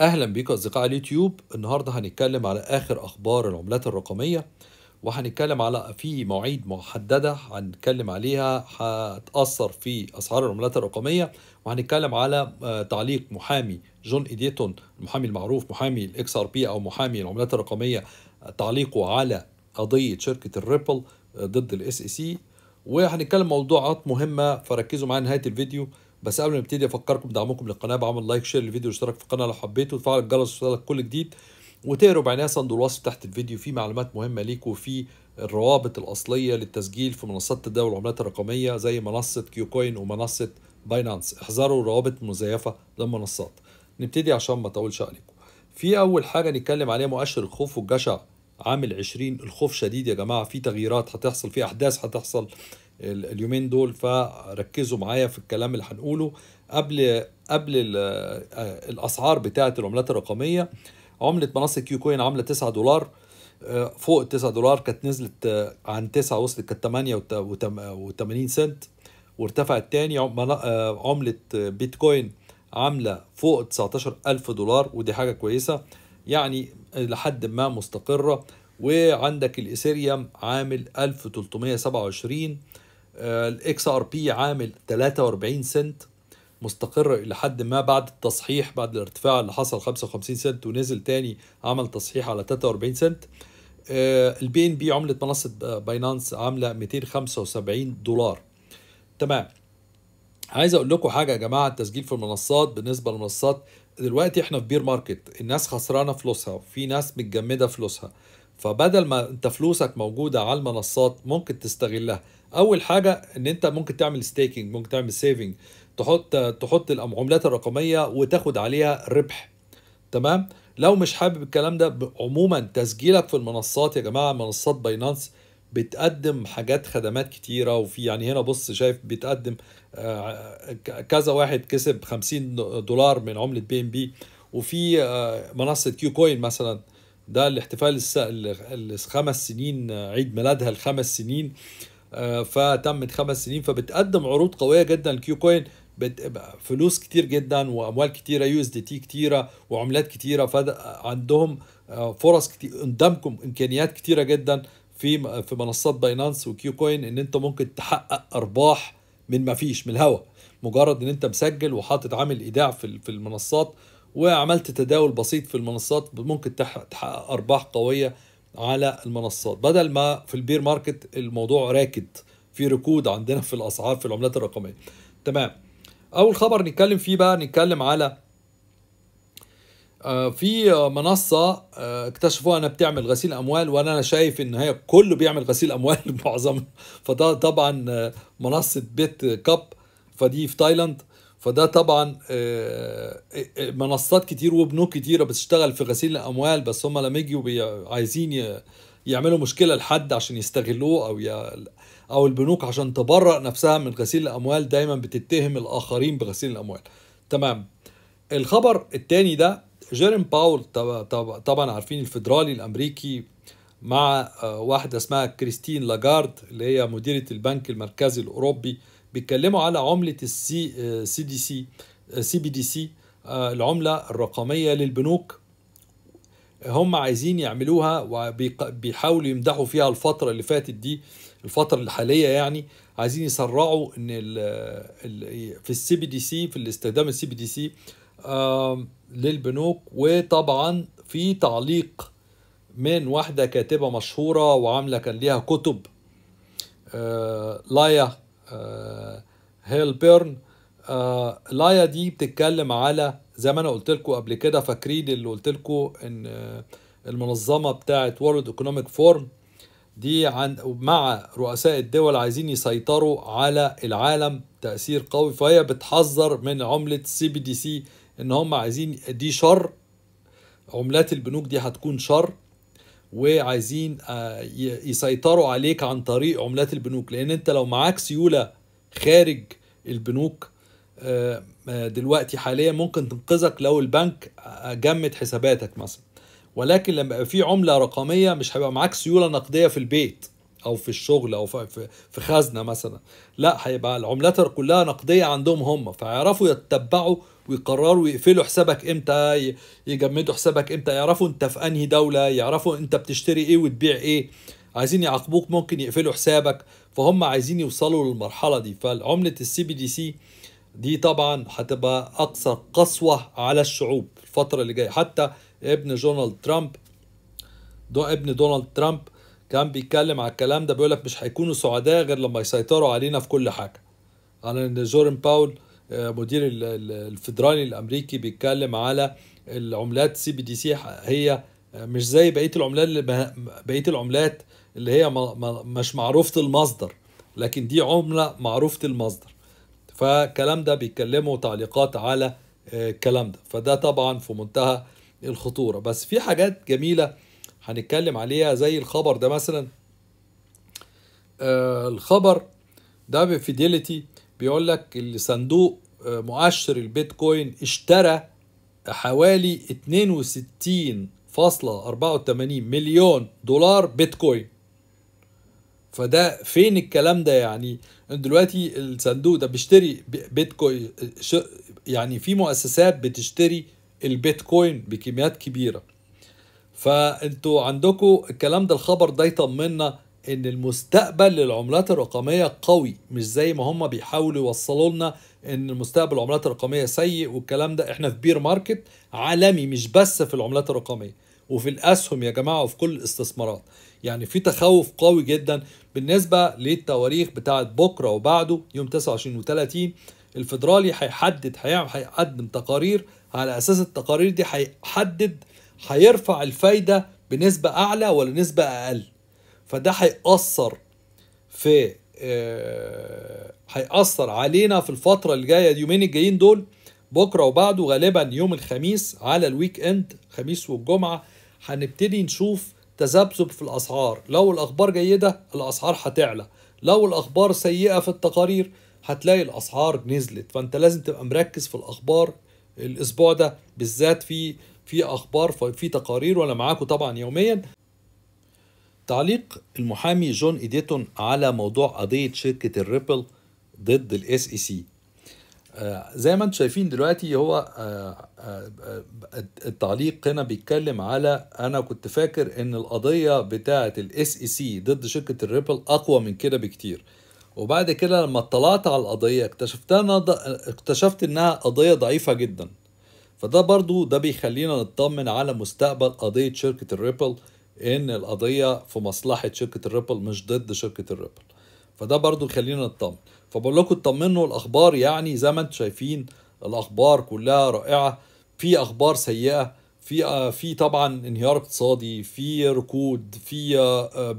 اهلا بيك اصدقاء اليوتيوب النهارده هنتكلم على اخر اخبار العملات الرقميه وهنتكلم على في مواعيد محدده هنتكلم عليها هتاثر في اسعار العملات الرقميه وهنتكلم على آه، تعليق محامي جون ايديتون المحامي المعروف محامي الاكس ار بي او محامي العملات الرقميه تعليقه على قضيه شركه الريبل آه، ضد الاس اي سي وهنتكلم موضوعات مهمه فركزوا معايا نهايه الفيديو بس قبل ما نبتدي افكركم بدعمكم للقناه بعمل لايك شير للفيديو واشتراك في القناه لو حبيتوا وتفعل الجرس وصلك كل جديد وتقروا بعناية صندوق الوصف تحت الفيديو في معلومات مهمة ليك وفي الروابط الأصلية للتسجيل في منصات تداول العملات الرقمية زي منصة كيوكوين ومنصة باينانس احذروا الروابط المزيفة للمنصات نبتدي عشان ما أطولش عليكم في أول حاجة نتكلم عليها مؤشر الخوف والجشع عامل 20 الخوف شديد يا جماعة في تغييرات هتحصل في أحداث هتحصل اليومين دول فركزوا معايا في الكلام اللي هنقوله قبل قبل آه، الاسعار بتاعه العملات الرقميه عمله منصه كيو كوين عامله 9 دولار آه، فوق ال 9 دولار كانت نزلت آه، عن 9 وصلت كانت 8 و80 سنت وارتفعت تاني عمله بيتكوين عامله فوق 19000 دولار ودي حاجه كويسه يعني لحد ما مستقره وعندك الايثيريوم عامل 1327 الاكس ار بي عامل 43 سنت مستقر الى حد ما بعد التصحيح بعد الارتفاع اللي حصل 55 سنت ونزل تاني عمل تصحيح على 43 سنت آه، البي ان بي عمله منصه باينانس عامله 275 دولار تمام عايز اقول لكم حاجه يا جماعه التسجيل في المنصات بالنسبه للمنصات دلوقتي احنا في بير ماركت الناس خسرانه فلوسها وفي ناس متجمده فلوسها فبدل ما انت فلوسك موجوده على المنصات ممكن تستغلها اول حاجه ان انت ممكن تعمل ستيكينج ممكن تعمل سيفنج تحط تحط العملات الرقميه وتاخد عليها ربح تمام لو مش حابب الكلام ده عموما تسجيلك في المنصات يا جماعه منصات باينانس بتقدم حاجات خدمات كتيرة وفي يعني هنا بص شايف بتقدم آه، كذا واحد كسب 50 دولار من عملة بي ام بي وفي آه، منصة كيو كوين مثلا ده الاحتفال الخمس سنين عيد ميلادها الخمس سنين آه، فتمت خمس سنين فبتقدم عروض قويه جدا الكيو كوين فلوس كتير جدا واموال كتيره يو اس دي تي كتيره وعملات كتيره فعندهم آه، فرص كتير قدامكم امكانيات كتيره جدا في في منصات باينانس وكيو كوين ان انت ممكن تحقق ارباح من ما فيش من الهوا مجرد ان انت مسجل وحاطط عامل ايداع في في المنصات وعملت تداول بسيط في المنصات ممكن تحقق ارباح قويه على المنصات بدل ما في البير ماركت الموضوع راكد في ركود عندنا في الاسعار في العملات الرقميه تمام اول خبر نتكلم فيه بقى نتكلم على آه، في منصة آه، اكتشفوها انها بتعمل غسيل اموال وانا شايف ان هي كله بيعمل غسيل اموال معظم فطبعا آه، منصة بيت كاب فدي في تايلاند فده طبعا آه، آه، آه، منصات كتير وبنوك كتيره بتشتغل في غسيل الاموال بس هم لما يجوا عايزين يعملوا مشكله لحد عشان يستغلوه او ي... او البنوك عشان تبرأ نفسها من غسيل الاموال دايما بتتهم الاخرين بغسيل الاموال تمام الخبر الثاني ده جيرين باول طبعا عارفين الفدرالي الامريكي مع واحده اسمها كريستين لاجارد اللي هي مديره البنك المركزي الاوروبي بيتكلموا على عمله السي آه، سي دي سي آه، سي بي دي سي آه، العمله الرقميه للبنوك هم عايزين يعملوها وبيحاولوا يمدحوا فيها الفتره اللي فاتت دي الفتره الحاليه يعني عايزين يسرعوا ان الـ الـ في السي بي دي سي في الاستخدام السي بي دي سي للبنوك وطبعا في تعليق من واحده كاتبه مشهوره وعامله كان ليها كتب لايا آه، هيل بيرن آه، لايا دي بتتكلم على زي ما انا قلت لكم قبل كده فاكرين اللي قلت لكم ان آه، المنظمه بتاعه وورلد ايكونوميك فورم دي عن مع رؤساء الدول عايزين يسيطروا على العالم تاثير قوي فهي بتحذر من عمله سي بي دي سي ان هم عايزين دي شر عملات البنوك دي هتكون شر وعايزين آه، يسيطروا عليك عن طريق عملات البنوك لان انت لو معاك سيوله خارج البنوك آه، آه، دلوقتي حاليا ممكن تنقذك لو البنك جمد حساباتك مثلا ولكن لما يبقى في عمله رقميه مش هيبقى معاك سيوله نقديه في البيت او في الشغل او في في خزنه مثلا لا هيبقى العملات كلها نقديه عندهم هم فيعرفوا يتبعوا ويقرروا يقفلوا حسابك امتى يجمدوا حسابك امتى يعرفوا انت في انهي دوله يعرفوا انت بتشتري ايه وتبيع ايه عايزين يعاقبوك ممكن يقفلوا حسابك فهم عايزين يوصلوا للمرحله دي فعمله السي بي دي سي دي طبعا هتبقى اقصى قسوه على الشعوب الفتره اللي جايه حتى ابن جونالد ترامب ده ابن دونالد ترامب كان بيتكلم على الكلام ده بيقول لك مش هيكونوا سعداء غير لما يسيطروا علينا في كل حاجه على ان جورن باول آه، مدير الفدرالي الامريكي بيتكلم على العملات سي بي دي سي هي آه، مش زي بقيه العملات بقيه العملات اللي هي مش معروفه المصدر لكن دي عمله معروفه المصدر فالكلام ده بيتكلموا تعليقات على آه، الكلام ده فده طبعا في منتهى الخطوره بس في حاجات جميله هنتكلم عليها زي الخبر ده مثلا آه الخبر ده بفيديليتي بيقول لك الصندوق آه، مؤشر البيتكوين اشترى حوالي 62.84 مليون دولار بيتكوين فده فين الكلام ده يعني دلوقتي الصندوق ده بيشتري بيتكوين آه، يعني في مؤسسات بتشتري البيتكوين بكميات كبيره فانتوا عندكم الكلام ده الخبر ده يطمنا ان المستقبل للعملات الرقميه قوي مش زي ما هم بيحاولوا يوصلوا لنا ان المستقبل العملات الرقميه سيء والكلام ده احنا في بير ماركت عالمي مش بس في العملات الرقميه وفي الاسهم يا جماعه وفي كل الاستثمارات يعني في تخوف قوي جدا بالنسبه للتواريخ بتاعه بكره وبعده يوم 29 و30 الفدرالي هيحدد هيقدم تقارير على اساس التقارير دي هيحدد هيرفع الفايدة بنسبة أعلى ولا نسبة أقل فده هيأثر في آه، هيأثر علينا في الفترة اللي جاية اليومين الجايين دول بكرة وبعده غالبا يوم الخميس على الويك اند خميس والجمعة هنبتدي نشوف تذبذب في الأسعار لو الأخبار جيدة الأسعار هتعلى لو الأخبار سيئة في التقارير هتلاقي الأسعار نزلت فأنت لازم تبقى مركز في الأخبار الاسبوع ده بالذات في في اخبار في تقارير وانا معاكم طبعا يوميا تعليق المحامي جون ايديتون على موضوع قضيه شركه الريبل ضد الاس e اي آه، سي زي ما انتم شايفين دلوقتي هو آه، آه، التعليق هنا بيتكلم على انا كنت فاكر ان القضيه بتاعه الاس اي سي e ضد شركه الريبل اقوى من كده بكتير وبعد كده لما اطلعت على القضية اكتشفتها اكتشفت انها قضية ضعيفة جدا فده برضو ده بيخلينا نطمن على مستقبل قضية شركة الريبل ان القضية في مصلحة شركة الريبل مش ضد شركة الريبل فده برضو يخلينا نطمن فبقول لكم اطمنوا الاخبار يعني زي ما انتم شايفين الاخبار كلها رائعة في اخبار سيئة في آه، في طبعا انهيار اقتصادي في ركود في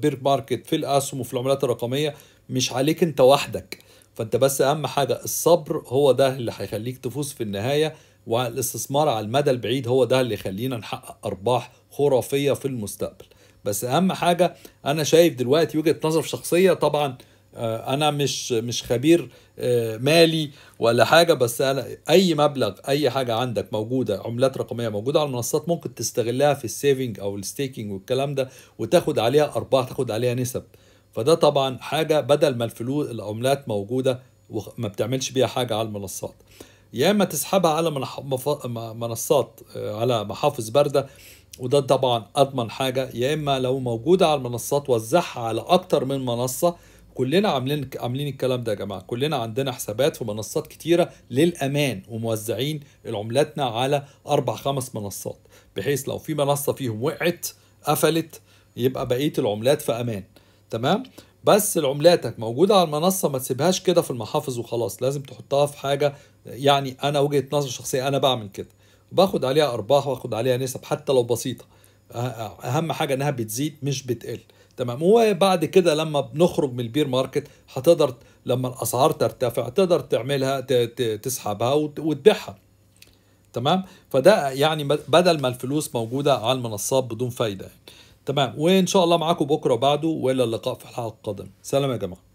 بير آه، ماركت آه، في الاسهم وفي العملات الرقميه مش عليك انت وحدك فانت بس اهم حاجه الصبر هو ده اللي هيخليك تفوز في النهايه والاستثمار على المدى البعيد هو ده اللي يخلينا نحقق ارباح خرافيه في المستقبل بس اهم حاجه انا شايف دلوقتي وجهه نظر شخصيه طبعا آه، انا مش مش خبير آه، مالي ولا حاجه بس انا اي مبلغ اي حاجه عندك موجوده عملات رقميه موجوده على المنصات ممكن تستغلها في السيفنج او الستيكينج والكلام ده وتاخد عليها ارباح تاخد عليها نسب فده طبعا حاجه بدل ما الفلوس العملات موجوده وما بتعملش بيها حاجه على المنصات يا اما تسحبها على منصات آه، على محافظ بارده وده طبعا اضمن حاجه يا اما لو موجوده على المنصات وزعها على اكتر من منصه كلنا عاملين عاملين الكلام ده يا جماعه كلنا عندنا حسابات في منصات كتيره للامان وموزعين عملاتنا على اربع خمس منصات بحيث لو في منصه فيهم وقعت قفلت يبقى بقيه العملات في امان تمام بس العملاتك موجودة على المنصة ما تسيبهاش كده في المحافظ وخلاص لازم تحطها في حاجة يعني أنا وجهة نظر شخصية أنا بعمل كده باخد عليها أرباح واخد عليها نسب حتى لو بسيطة أه، أه، أهم حاجة إنها بتزيد مش بتقل تمام وبعد كده لما بنخرج من البير ماركت هتقدر لما الأسعار ترتفع تقدر تعملها تسحبها وتبيعها تمام فده يعني بدل ما الفلوس موجودة على المنصات بدون فايدة يعني. تمام وان شاء الله معاكم بكره وبعده والى اللقاء في الحلقه القادمه سلام يا جماعه